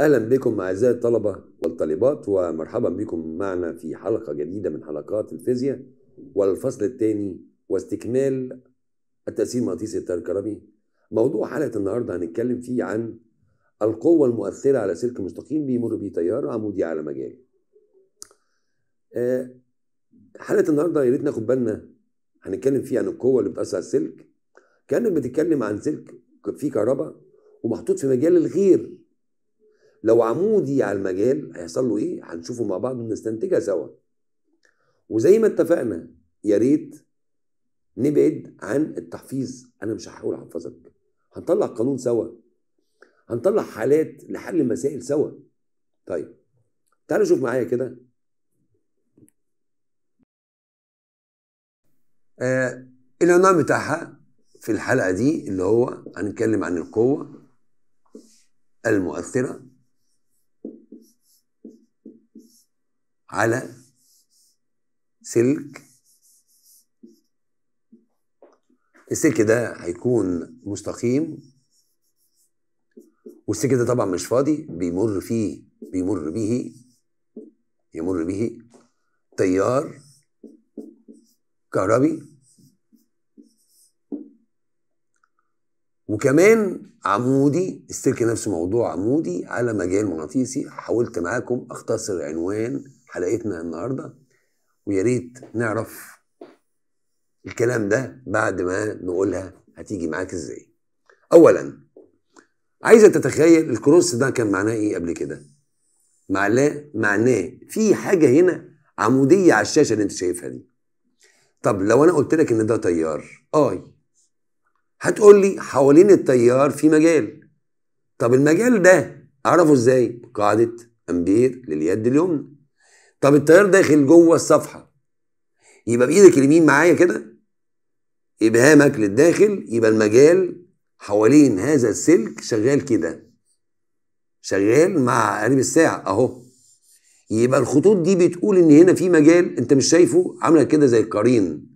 اهلا بكم اعزائي الطلبه والطالبات ومرحبا بكم معنا في حلقه جديده من حلقات الفيزياء والفصل الثاني واستكمال التاثير المغناطيسي الكهربي موضوع حلقه النهارده هنتكلم فيه عن القوه المؤثره على سلك مستقيم بيمر به تيار عمودي على مجال آه، حلقه النهارده يا ريت ناخد بالنا هنتكلم فيه عن القوه اللي بتاثر على السلك كانك بتتكلم عن سلك فيه كهرباء ومحطوط في مجال الغير لو عمودي على المجال هيحصل له ايه هنشوفه مع بعض ونستنتجها سوا وزي ما اتفقنا يا ريت نبعد عن التحفيظ انا مش هحاول احفظك هنطلع قانون سوا هنطلع حالات لحل المسائل سوا طيب تعالوا شوف معايا كده آه العنوان بتاعها في الحلقه دي اللي هو هنتكلم عن القوه المؤثره على سلك السلك ده هيكون مستقيم والسلك ده طبعا مش فاضي بيمر فيه بيمر به يمر به تيار كهربي وكمان عمودي السلك نفسه موضوع عمودي على مجال مغناطيسي حاولت معاكم اختصر عنوان حلقتنا النهارده ويا ريت نعرف الكلام ده بعد ما نقولها هتيجي معاك ازاي اولا عايزه تتخيل الكروس ده كان معناه ايه قبل كده معناه معناه في حاجه هنا عموديه على الشاشه اللي انت شايفها دي طب لو انا قلت لك ان ده تيار اي آه، هتقول لي حوالين التيار في مجال طب المجال ده اعرفه ازاي قاعده امبير لليد اليمنى طب التيار داخل جوه الصفحه يبقى بايدك اليمين معايا كده ابهامك للداخل يبقى المجال حوالين هذا السلك شغال كده شغال مع قريب الساعه اهو يبقى الخطوط دي بتقول ان هنا في مجال انت مش شايفه عامله كده زي القرين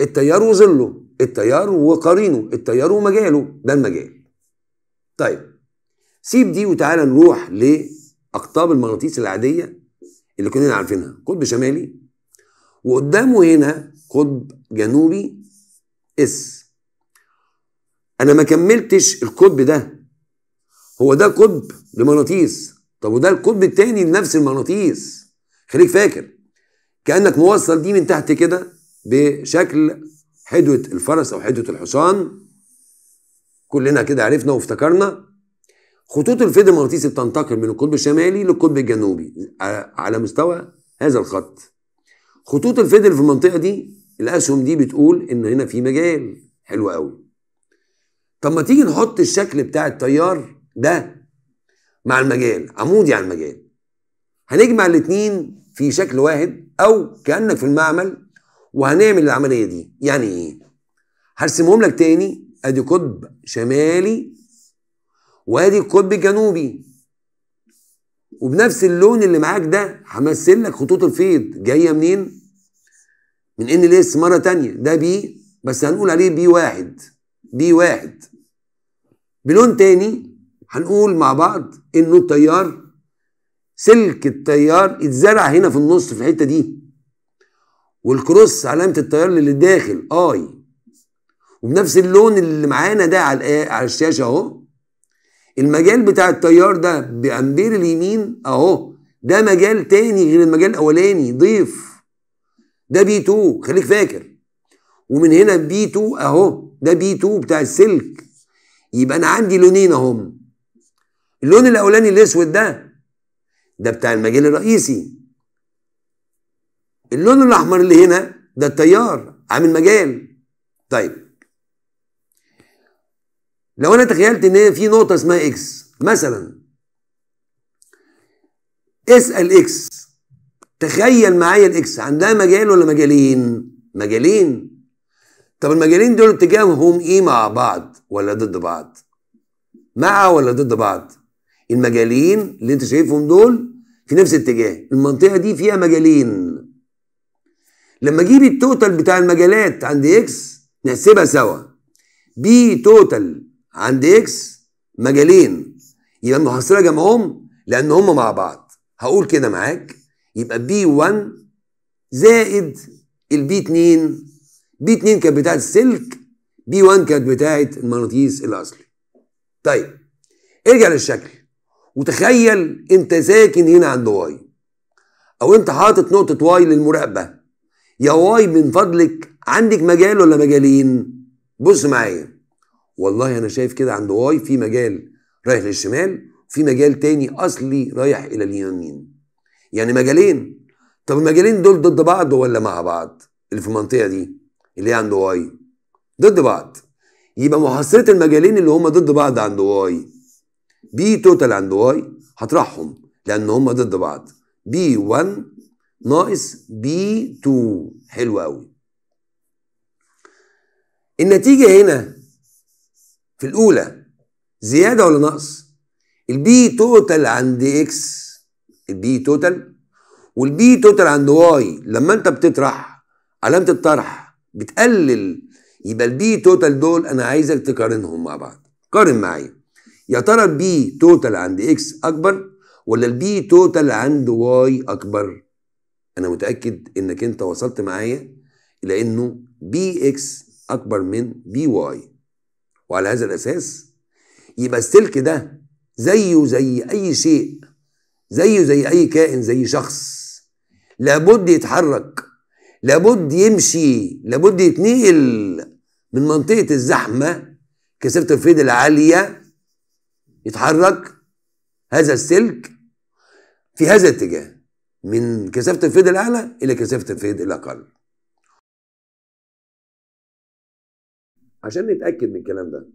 التيار وظله التيار وقرينه التيار ومجاله ده المجال طيب سيب دي وتعالى نروح ل اقطاب المغناطيس العاديه اللي كلنا عارفينها قطب شمالي وقدامه هنا قطب جنوبي اس انا ما كملتش القطب ده هو ده قطب لمغناطيس طب وده القطب الثاني لنفس المغناطيس خليك فاكر كانك موصل دي من تحت كده بشكل حدوه الفرس او حدوه الحصان كلنا كده عرفنا وافتكرنا خطوط الفيض المغناطيسي بتنتقل من القطب الشمالي للقطب الجنوبي آه، على مستوى هذا الخط خطوط الفيض في المنطقه دي الاسهم دي بتقول ان هنا في مجال حلو قوي طب ما تيجي نحط الشكل بتاع التيار ده مع المجال عمودي يعني على المجال هنجمع الاثنين في شكل واحد او كانك في المعمل وهنعمل العمليه دي يعني ايه هرسمهم لك تاني ادي قطب شمالي وادي القطب الجنوبي وبنفس اللون اللي معاك ده همثل لك خطوط الفيض جايه منين؟ من ان الاس مره تانية ده بي بس هنقول عليه بي واحد بي واحد بلون تاني هنقول مع بعض انه التيار سلك التيار اتزرع هنا في النص في الحته دي والكروس علامه التيار اللي داخل اي وبنفس اللون اللي معانا ده على على الشاشه اهو المجال بتاع التيار ده بامبير اليمين اهو ده مجال تاني غير المجال الاولاني ضيف ده بي 2 خليك فاكر ومن هنا بي 2 اهو ده بي 2 بتاع السلك يبقى انا عندي لونين اهم اللون الاولاني الاسود ده ده بتاع المجال الرئيسي اللون الاحمر اللي هنا ده التيار عامل مجال طيب لو انا تخيلت ان في نقطه اسمها اكس مثلا اسال اكس تخيل معايا الاكس عندها مجال ولا مجالين مجالين طب المجالين دول اتجاههم ايه مع بعض ولا ضد بعض مع ولا ضد بعض المجالين اللي انت شايفهم دول في نفس الاتجاه المنطقه دي فيها مجالين لما اجيب التوتال بتاع المجالات عند اكس نحسبها سوا بي توتال عند اكس مجالين يبقى محصله جمعهم لان هم مع بعض هقول كده معاك يبقى بي 1 زائد البي 2 بي 2 كانت بتاعه السلك بي 1 كانت بتاعه المغناطيس الاصلي طيب ارجع للشكل وتخيل انت ساكن هنا عند واي او انت حاطط نقطه واي للمراقبه يا واي من فضلك عندك مجال ولا مجالين بص معايا والله انا شايف كده عند واي في مجال رايح للشمال وفي مجال تاني اصلي رايح الى اليمين يعني مجالين طب المجالين دول ضد بعض ولا مع بعض اللي في المنطقه دي اللي هي عند واي ضد بعض يبقى محصله المجالين اللي هم ضد بعض عند واي بي توتال عند واي هطرحهم لان هم ضد بعض بي 1 ناقص بي 2 حلو قوي النتيجه هنا في الاولى زياده ولا نقص البي توتال عند اكس البي توتال والبي توتال عند واي لما انت بتطرح علامه الطرح بتقلل يبقى البي توتال دول انا عايزك تقارنهم مع بعض قارن معايا يا ترى البي توتال عند اكس اكبر ولا البي توتال عند واي اكبر انا متاكد انك انت وصلت معايا الى انه بي اكس اكبر من بي واي وعلى هذا الاساس يبقى السلك ده زيه زي اي شيء زيه زي اي كائن زي شخص لابد يتحرك لابد يمشي لابد يتنقل من منطقه الزحمه كثافه الفيض العاليه يتحرك هذا السلك في هذا الاتجاه من كثافه الفيض الاعلى الى كثافه الفيض الاقل عشان نتاكد من الكلام ده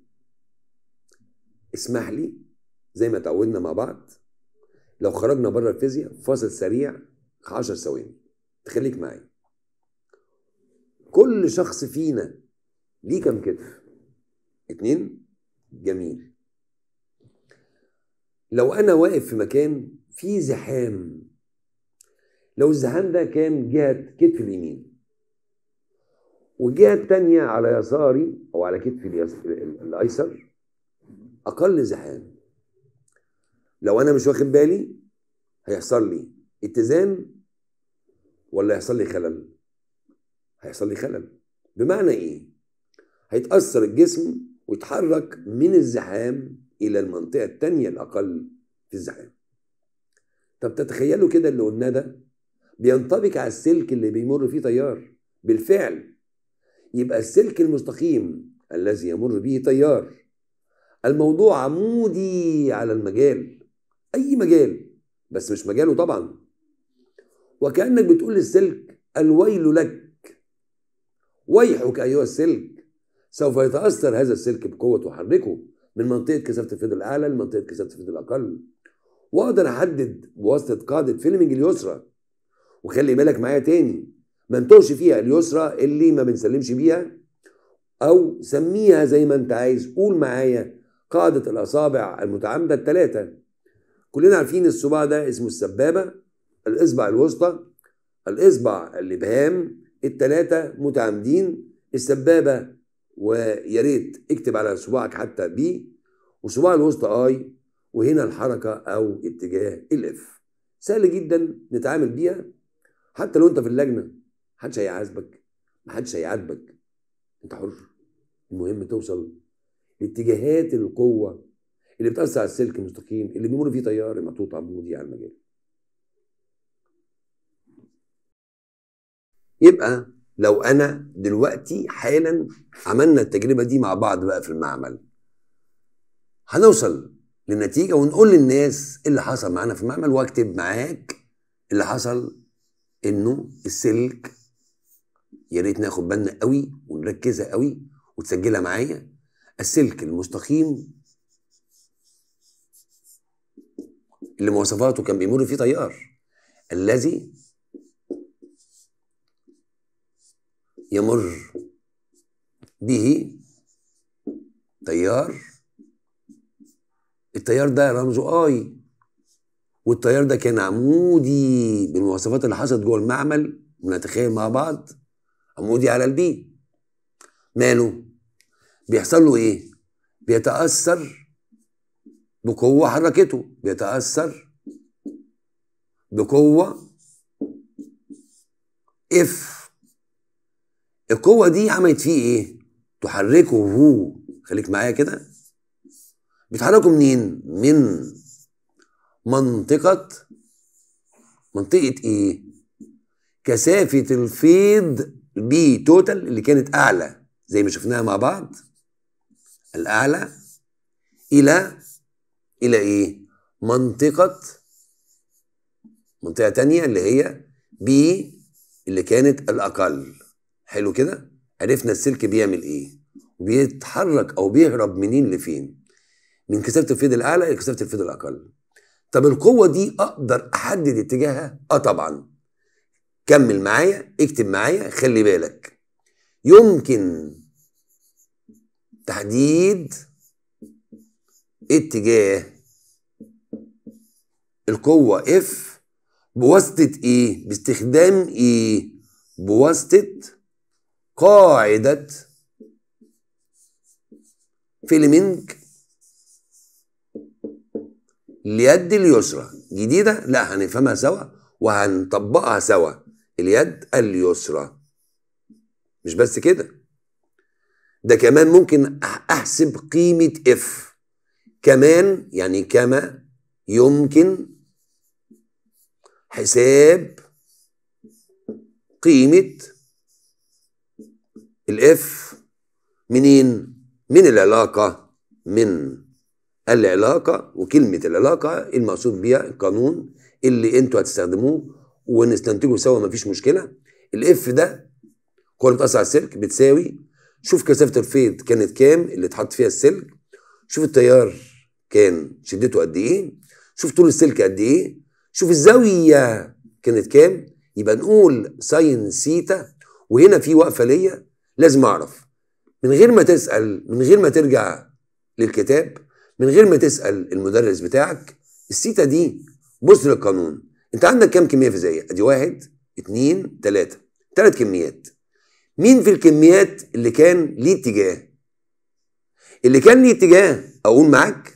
اسمح لي زي ما اتعودنا مع بعض لو خرجنا بره الفيزياء فاصل سريع 10 ثواني تخليك معايا كل شخص فينا ليه كم كتف اتنين جميل لو انا واقف في مكان فيه زحام لو الزحام ده كان جهه كتف اليمين والجهه الثانيه على يساري او على كتفي الايسر اقل زحام لو انا مش واخد بالي هيحصل لي اتزان ولا هيحصل لي خلل هيحصل لي خلل بمعنى ايه هيتاثر الجسم ويتحرك من الزحام الى المنطقه الثانيه الاقل في الزحام طب تتخيلوا كده اللي قلناه ده بينطبق على السلك اللي بيمر فيه تيار بالفعل يبقى السلك المستقيم الذي يمر به تيار الموضوع عمودي على المجال اي مجال بس مش مجاله طبعا وكانك بتقول للسلك الويل لك ويحك ايها السلك سوف يتاثر هذا السلك بقوه وحركه من منطقه كثافه الفيض الاعلى لمنطقه كثافه الفيض الاقل واقدر احدد بواسطه قاعده فيلمنج اليسرى وخلي بالك معايا تاني ما انتوش فيها اليسرى اللي ما بنسلمش بيها او سميها زي ما انت عايز قول معايا قاعدة الاصابع المتعامدة الثلاثة كلنا عارفين الصباع ده اسمه السبابة الاصبع الوسطى الاصبع الابهام الثلاثة متعامدين السبابة ويا ريت اكتب على صباعك حتى بي وصباع الوسطى اي وهنا الحركة او اتجاه الاف سهل جدا نتعامل بيها حتى لو انت في اللجنه محدش هيعذبك محدش هيعاتبك انت حر المهم توصل لاتجاهات القوه اللي بتاثر على السلك المستقيم اللي بيمر فيه طيار محطوط عمودي يعني على المجال يبقى لو انا دلوقتي حالا عملنا التجربه دي مع بعض بقى في المعمل هنوصل لنتيجه ونقول للناس اللي حصل معانا في المعمل واكتب معاك اللي حصل انه السلك يا ريت ناخد بالنا قوي ونركزها قوي وتسجلها معايا السلك المستقيم اللي مواصفاته كان بيمر فيه تيار الذي يمر به تيار التيار ده رمزه اي والتيار ده كان عمودي بالمواصفات اللي حصلت جوه المعمل ونتخيل مع بعض عمودي على البي ماله بيحصل له ايه بيتاثر بقوه حركته بيتاثر بقوه اف القوه دي عملت فيه ايه تحركه هو خليك معايا كده بيتحركوا منين من منطقه منطقه ايه كثافه الفيض بي توتال اللي كانت اعلى زي ما شفناها مع بعض الاعلى الى الى ايه منطقه منطقه تانية اللي هي بي اللي كانت الاقل حلو كده عرفنا السلك بيعمل ايه بيتحرك او بيهرب منين لفين من كثافه الفيض الاعلى الى كثافه الفيض الاقل طب القوه دي اقدر احدد اتجاهها اه طبعا كمل معايا اكتب معايا خلي بالك يمكن تحديد اتجاه القوة اف بواسطة ايه؟ باستخدام ايه؟ بواسطة قاعدة فيلمينج اليد اليسرى جديدة؟ لا هنفهمها سوا وهنطبقها سوا اليد اليسرى مش بس كده ده كمان ممكن احسب قيمه اف كمان يعني كما يمكن حساب قيمه الاف منين من العلاقه من العلاقه وكلمه العلاقه المقصود بيها القانون اللي انتوا هتستخدموه ونستنتجه سوا مفيش مشكله الاف ده هو المتقاس على السلك بتساوي شوف كثافه الفيض كانت كام اللي اتحط فيها السلك شوف التيار كان شدته قد ايه شوف طول السلك قد ايه شوف الزاويه كانت كام يبقى نقول ساين سيتا وهنا في وقفه ليا لازم اعرف من غير ما تسال من غير ما ترجع للكتاب من غير ما تسال المدرس بتاعك السيتا دي بص للقانون انت عندك كام كميه فيزيائيه ادي واحد اثنين ثلاثه ثلاث كميات مين في الكميات اللي كان ليه اتجاه اللي كان ليه اتجاه اقول معاك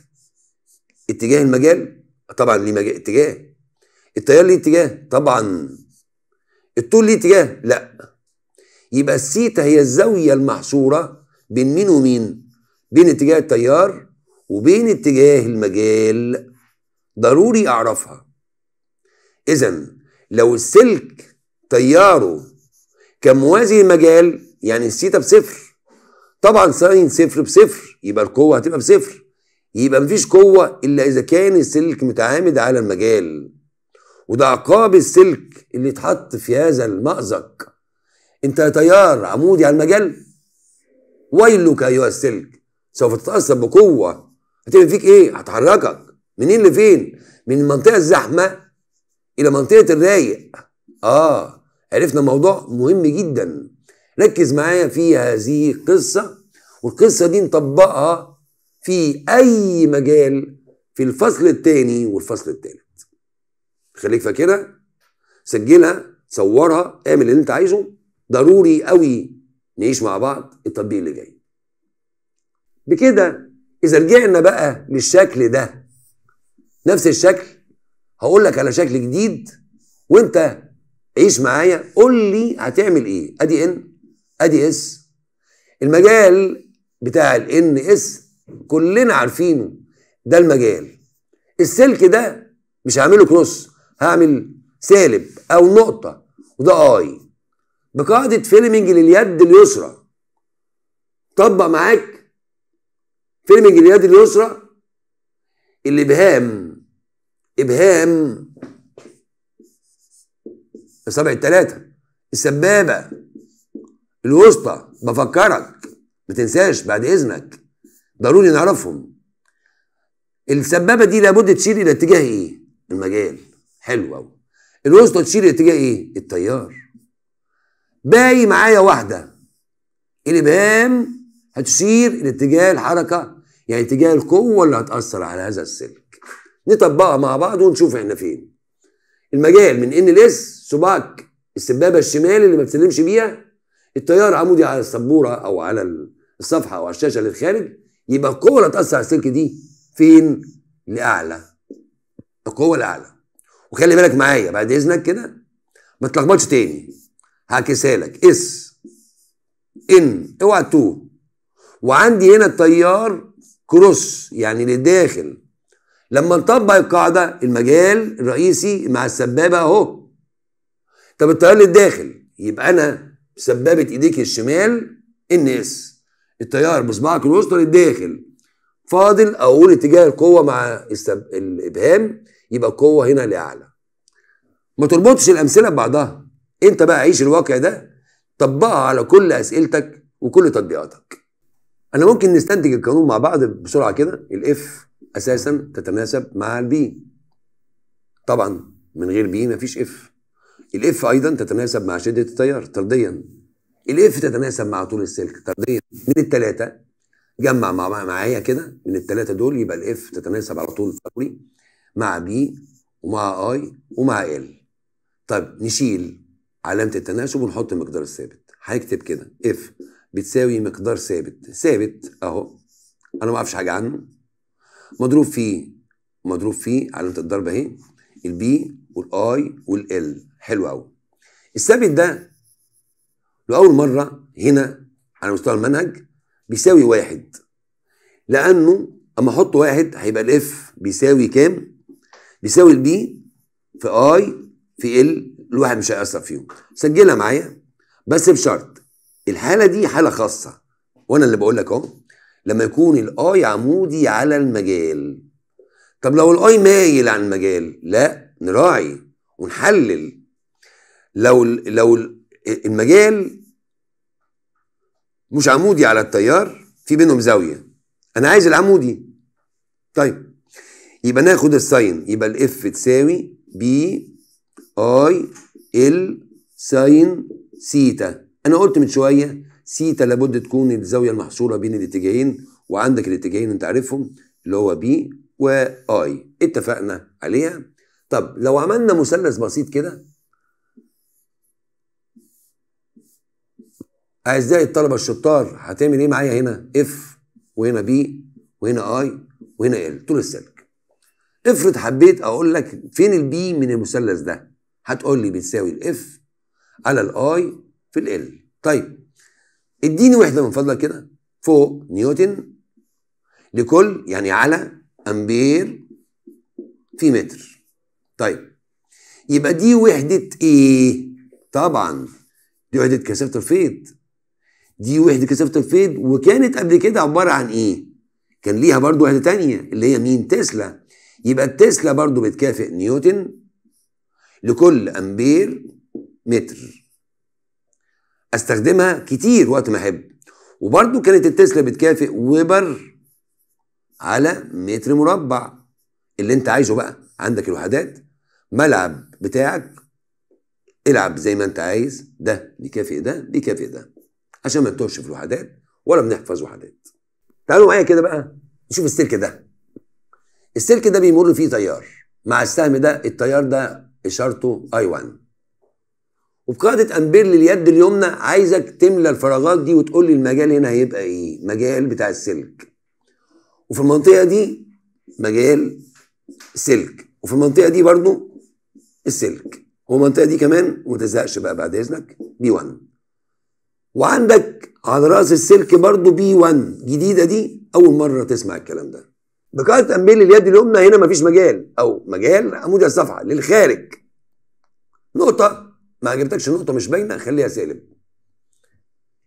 اتجاه المجال طبعا ليه مجال اتجاه التيار ليه اتجاه طبعا الطول ليه اتجاه لا يبقى السيتا هي الزاويه المحصوره بين مين ومين بين اتجاه التيار وبين اتجاه المجال ضروري اعرفها اذا لو السلك تياره كان موازي المجال يعني الثيتا بصفر طبعا ساين صفر بصفر يبقى القوه هتبقى بصفر يبقى مفيش قوه الا اذا كان السلك متعامد على المجال وده عقاب السلك اللي اتحط في هذا المأزق انت يا تيار عمودي على المجال ويلك ايها السلك سوف تتأثر بقوة هتعمل فيك ايه؟ هتحركك منين لفين؟ من المنطقة الزحمة الى منطقه الرايق اه عرفنا موضوع مهم جدا ركز معايا في هذه القصه والقصه دي نطبقها في اي مجال في الفصل الثاني والفصل الثالث خليك فاكرها سجلها صورها اعمل اللي انت عايزه ضروري قوي نعيش مع بعض التطبيق اللي جاي بكده اذا رجعنا بقى للشكل ده نفس الشكل هقول لك على شكل جديد وانت عيش معايا قول لي هتعمل ايه ادي ان ادي اس المجال بتاع الان اس كلنا عارفينه ده المجال السلك ده مش هعمله كروس هعمل سالب او نقطه وده اي بقاعده فيلمنج لليد اليسرى طبق معاك فيلمنج اليد اليسرى الابهام إبهام أصابع الثلاثة السبابة الوسطى بفكرك ما تنساش بعد إذنك ضروري نعرفهم السبابة دي لابد تشير إلى اتجاه إيه؟ المجال حلو أوي الوسطى تشير إلى اتجاه إيه؟ التيار باقي معايا واحدة الإبهام هتشير إلى اتجاه الحركة يعني اتجاه القوة اللي هتأثر على هذا السلك نطبقها مع بعض ونشوف احنا فين المجال من ان الاس سباك السبابه الشمال اللي ما بتسلمش بيها التيار عمودي على السبوره او على الصفحه او على الشاشه للخارج يبقى القوه اللي هتاثر على السلك دي فين لاعلى القوه الاعلى وخلي بالك معايا بعد اذنك كده ما تلخبطش تاني هعكسها لك اس ان اوعى تو وعندي هنا التيار كروس يعني لداخل لما نطبق القاعده المجال الرئيسي مع السبابه اهو طب التيار للداخل يبقى انا سبابه ايديك الشمال الناس التيار بصباعك الوسطى للداخل فاضل اقول اتجاه القوه مع السب... الابهام يبقى القوه هنا لاعلى ما تربطش الامثله ببعضها انت بقى عيش الواقع ده طبقها على كل اسئلتك وكل تطبيقاتك انا ممكن نستنتج القانون مع بعض بسرعه كده الاف اساسا تتناسب مع البي طبعا من غير بي مفيش اف الاف ايضا تتناسب مع شده التيار طرديا الاف تتناسب مع طول السلك طرديا من الثلاثه جمع مع معايا كده من الثلاثه دول يبقى الاف تتناسب على طول فوري مع بي ومع اي ومع ال طب نشيل علامه التناسب ونحط المقدار الثابت هنكتب كده اف بتساوي مقدار ثابت ثابت اهو انا ما اعرفش حاجه عنه مضروب في مضروب في علامه الضرب اهي البي والاي والال حلو قوي الثابت ده لاول مره هنا على مستوى المنهج بيساوي واحد لانه اما احط واحد هيبقى الاف بيساوي كام؟ بيساوي البي في اي في ال الواحد مش هيأثر فيهم سجلها معايا بس بشرط الحاله دي حاله خاصه وانا اللي بقول لك اهو لما يكون الاي عمودي على المجال طب لو الاي مايل عن المجال لا نراعي ونحلل لو لو المجال مش عمودي على التيار في بينهم زاويه انا عايز العمودي طيب يبقى ناخد الساين يبقى الاف تساوي بي اي ال ساين سيتا انا قلت من شويه سيتا لابد تكون الزاويه المحصوره بين الاتجاهين وعندك الاتجاهين انت عارفهم اللي هو بي واي اتفقنا عليها طب لو عملنا مثلث بسيط كده اعزائي الطلبه الشطار هتعمل ايه معايا هنا اف وهنا بي وهنا اي وهنا ال طول السلك افرض حبيت اقول لك فين البي من المثلث ده هتقول لي بتساوي الاف على الاي في ال طيب اديني وحده من فضلك كده فوق نيوتن لكل يعني على امبير في متر طيب يبقى دي وحده ايه طبعا دي وحده كثافه الفيض دي وحده كثافه الفيض وكانت قبل كده عباره عن ايه كان ليها برضو وحده تانية اللي هي مين تسلا يبقى التسلا برضو بتكافئ نيوتن لكل امبير متر استخدمها كتير وقت ما احب وبرده كانت التسلا بتكافئ ويبر على متر مربع اللي انت عايزه بقى عندك الوحدات ملعب بتاعك العب زي ما انت عايز ده بيكافئ ده بيكافئ ده عشان ما نتوهش في الوحدات ولا بنحفظ وحدات تعالوا معايا كده بقى نشوف السلك ده السلك ده بيمر فيه تيار مع السهم ده التيار ده اشارته اي 1 وبقاعدة أمبير لليد اليمنى عايزك تملى الفراغات دي وتقول لي المجال هنا هيبقى إيه؟ مجال بتاع السلك. وفي المنطقة دي مجال سلك، وفي المنطقة دي برضو السلك. والمنطقة دي كمان وما تزهقش بقى بعد إذنك بي 1. وعندك على رأس السلك برضو بي 1 جديدة دي أول مرة تسمع الكلام ده. بقاعدة أمبير لليد اليمنى هنا مفيش مجال أو مجال عمود الصفحة للخارج. نقطة ما عجبتكش النقطه مش باينه خليها سالب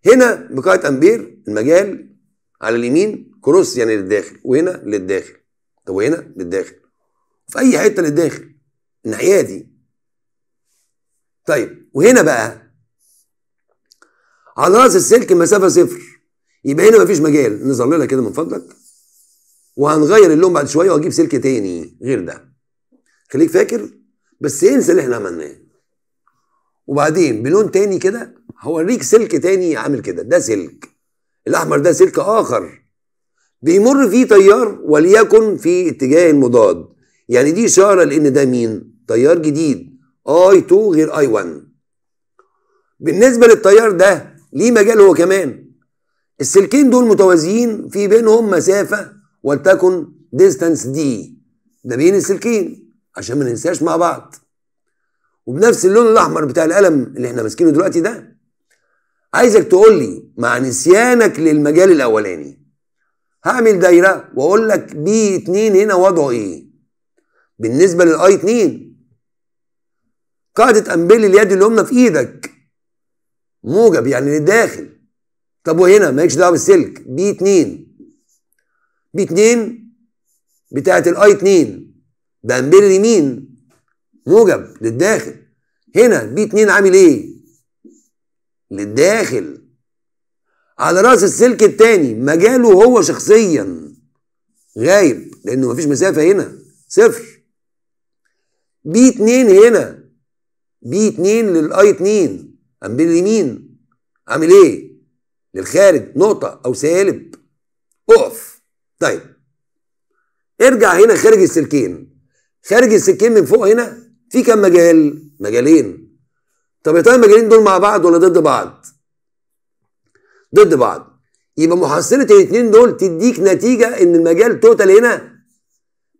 هنا بقاعه امبير المجال على اليمين كروس يعني للداخل وهنا للداخل طب وهنا للداخل في اي حته للداخل الناحيه دي طيب وهنا بقى على راس السلك المسافه صفر يبقى هنا مفيش مجال نظللها كده من فضلك وهنغير اللون بعد شويه واجيب سلك تاني غير ده خليك فاكر بس انسى اللي احنا عملناه وبعدين بلون تاني كده هوريك سلك تاني عامل كده ده سلك الاحمر ده سلك اخر بيمر فيه تيار وليكن في اتجاه المضاد يعني دي اشاره لان ده مين تيار جديد اي 2 غير اي 1 بالنسبه للتيار ده ليه مجال هو كمان السلكين دول متوازيين في بينهم مسافه ولتكن ديستانس دي ده بين السلكين عشان ما ننساش مع بعض وبنفس اللون الاحمر بتاع القلم اللي احنا ماسكينه دلوقتي ده عايزك تقول لي مع نسيانك للمجال الاولاني هعمل دايره واقول لك بي 2 هنا وضعه ايه بالنسبه للاي 2 قاعده امبل اليد اليمنى في ايدك موجب يعني للداخل طب وهنا مالكش دعوه بالسلك بي 2 بي 2 بتاعت الاي 2 ده امبل اليمين موجب للداخل هنا بي 2 عامل ايه للداخل على راس السلك الثاني مجاله هو شخصيا غايب لانه مفيش مسافه هنا صفر بي 2 هنا بي 2 للاي 2 امبير اليمين عامل ايه للخارج نقطه او سالب اقف طيب ارجع هنا خارج السلكين خارج السلكين من فوق هنا في كم مجال؟ مجالين طب يا ترى المجالين دول مع بعض ولا ضد بعض؟ ضد بعض يبقى محصلة الاثنين دول تديك نتيجة ان المجال توتال هنا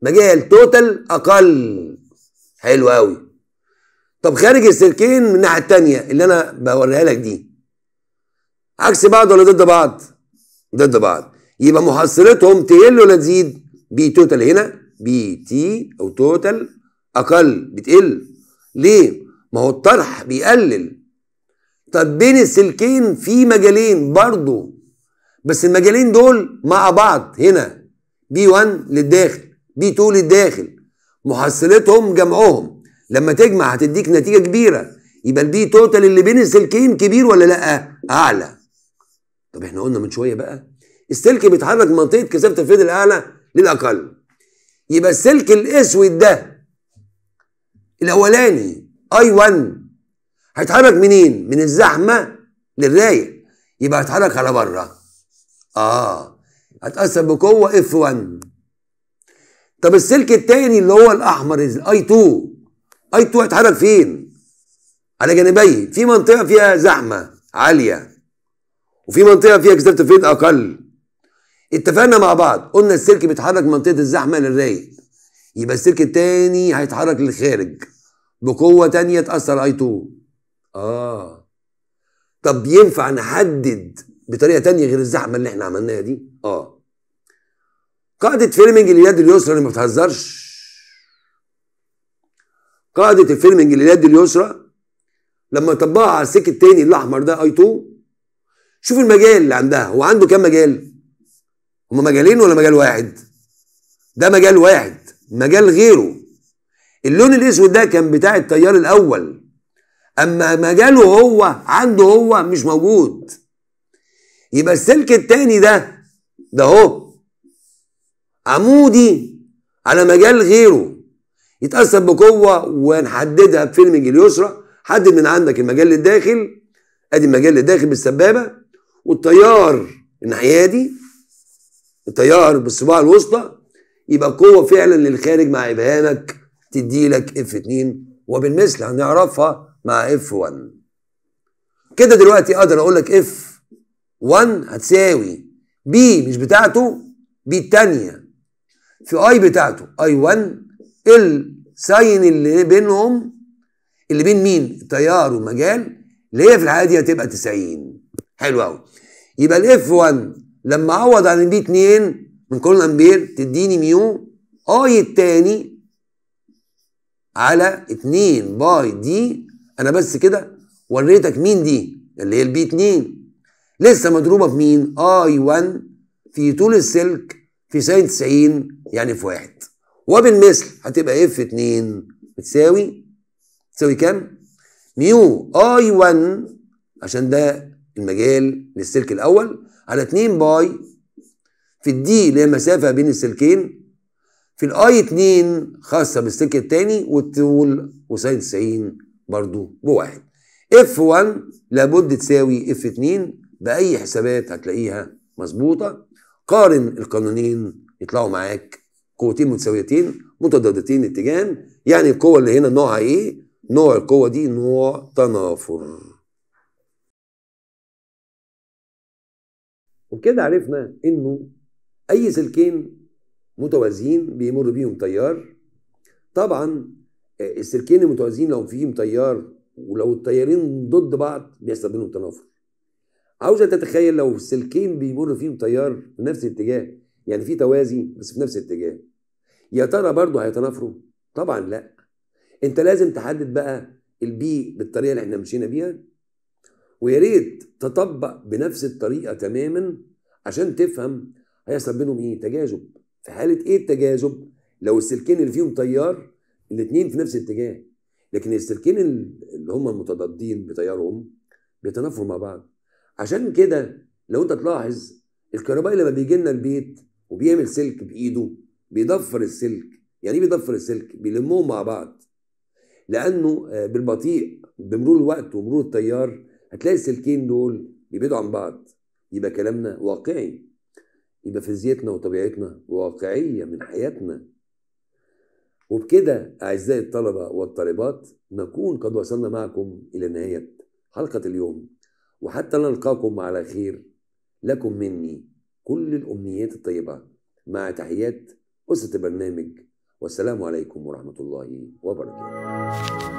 مجال توتال اقل حلو قوي طب خارج السلكين من الناحية التانية اللي انا بوريها لك دي عكس بعض ولا ضد بعض؟ ضد بعض يبقى محصلتهم تقل ولا تزيد؟ بي توتال هنا بي تي او توتال اقل بتقل ليه ما هو الطرح بيقلل طب بين السلكين في مجالين برضو بس المجالين دول مع بعض هنا بي 1 للداخل بي 2 للداخل محصلتهم جمعهم لما تجمع هتديك نتيجه كبيره يبقى البي توتال اللي بين السلكين كبير ولا لا اعلى طب احنا قلنا من شويه بقى السلك بيتحرك منطقه كثافه الفيض الاعلى للاقل يبقى السلك الاسود ده الاولاني اي 1 هيتحرك منين من الزحمه للرايق يبقى هيتحرك على بره اه هتاثر بقوه اف 1 طب السلك الثاني اللي هو الاحمر اي 2 اي 2 هيتحرك فين على جانبيه في منطقه فيها زحمه عاليه وفي منطقه فيها كثافه فين اقل اتفقنا مع بعض قلنا السلك بيتحرك منطقه الزحمه للرايق يبقى السلك الثاني هيتحرك للخارج بقوة تانية تأثر اي 2 اه طب ينفع نحدد بطريقة تانية غير الزحمة اللي احنا عملناها دي اه قاعدة فيرمنج اليد اليسرى اللي ما بتهزرش قاعدة الفيرمنج اليد اليسرى لما طبقها على السك التاني الاحمر ده اي 2 شوف المجال اللي عندها هو عنده كام مجال؟ هما مجالين ولا مجال واحد؟ ده مجال واحد مجال غيره اللون الاسود ده كان بتاع التيار الاول اما مجاله هو عنده هو مش موجود يبقى السلك التاني ده ده هو عمودي على مجال غيره يتأثر بقوة ونحددها بفيلمنج اليسرى حدد من عندك المجال الداخل ادي المجال الداخل بالسبابة والتيار الناحية دي التيار بالصباع الوسطى يبقى قوة فعلا للخارج مع إبهامك تديلك اف 2 وبالمثل هنعرفها مع اف 1 كده دلوقتي اقدر اقول لك اف 1 هتساوي بي مش بتاعته بي الثانيه في اي بتاعته اي 1 الساين اللي بينهم اللي بين مين التيار والمجال اللي هي في الحاله دي هتبقى 90 حلو قوي يبقى الاف 1 لما اعوض عن البي 2 من كل امبير تديني ميو اي الثاني على 2 باي دي انا بس كده وريتك مين دي اللي هي البي 2 لسه مضروبه في مين اي 1 في طول السلك في ساين 90 يعني في واحد وبالمثل هتبقى اف 2 بتساوي تساوي كام ميو اي 1 عشان ده المجال للسلك الاول على 2 باي في الدي اللي هي المسافه بين السلكين في الاي 2 خاصه بالسلك الثاني والطول وساين 90 برضو بواحد اف 1 لابد تساوي اف 2 باي حسابات هتلاقيها مظبوطه قارن القانونين يطلعوا معاك قوتين متساويتين متضادتين اتجاه يعني القوه اللي هنا نوعها ايه نوع القوه دي نوع تنافر وبكده عرفنا انه اي سلكين متوازيين بيمر بيهم تيار طبعا آه، السلكين المتوازيين لو فيهم تيار ولو التيارين ضد بعض بيحصل بينهم تنافر عاوز تتخيل لو سلكين بيمر فيهم تيار في نفس الاتجاه يعني في توازي بس في نفس الاتجاه يا ترى برضه هيتنافروا طبعا لا انت لازم تحدد بقى البي بالطريقه اللي احنا مشينا بيها ويا ريت تطبق بنفس الطريقه تماما عشان تفهم هيحصل بينهم ايه تجاذب في حاله ايه التجاذب لو السلكين اللي فيهم تيار الاثنين في نفس الاتجاه لكن السلكين اللي هم متضادين بتيارهم بيتنافروا مع بعض عشان كده لو انت تلاحظ الكهربائي لما بيجي لنا البيت وبيعمل سلك بايده بيضفر السلك يعني ايه بيضفر السلك بيلمهم مع بعض لانه آه، بالبطيء بمرور الوقت ومرور التيار هتلاقي السلكين دول بيبعدوا عن بعض يبقى كلامنا واقعي يبقى فيزيتنا وطبيعتنا واقعية من حياتنا وبكده أعزائي الطلبة والطالبات نكون قد وصلنا معكم إلى نهاية حلقة اليوم وحتى نلقاكم على خير لكم مني كل الأمنيات الطيبة مع تحيات أسرة البرنامج والسلام عليكم ورحمة الله وبركاته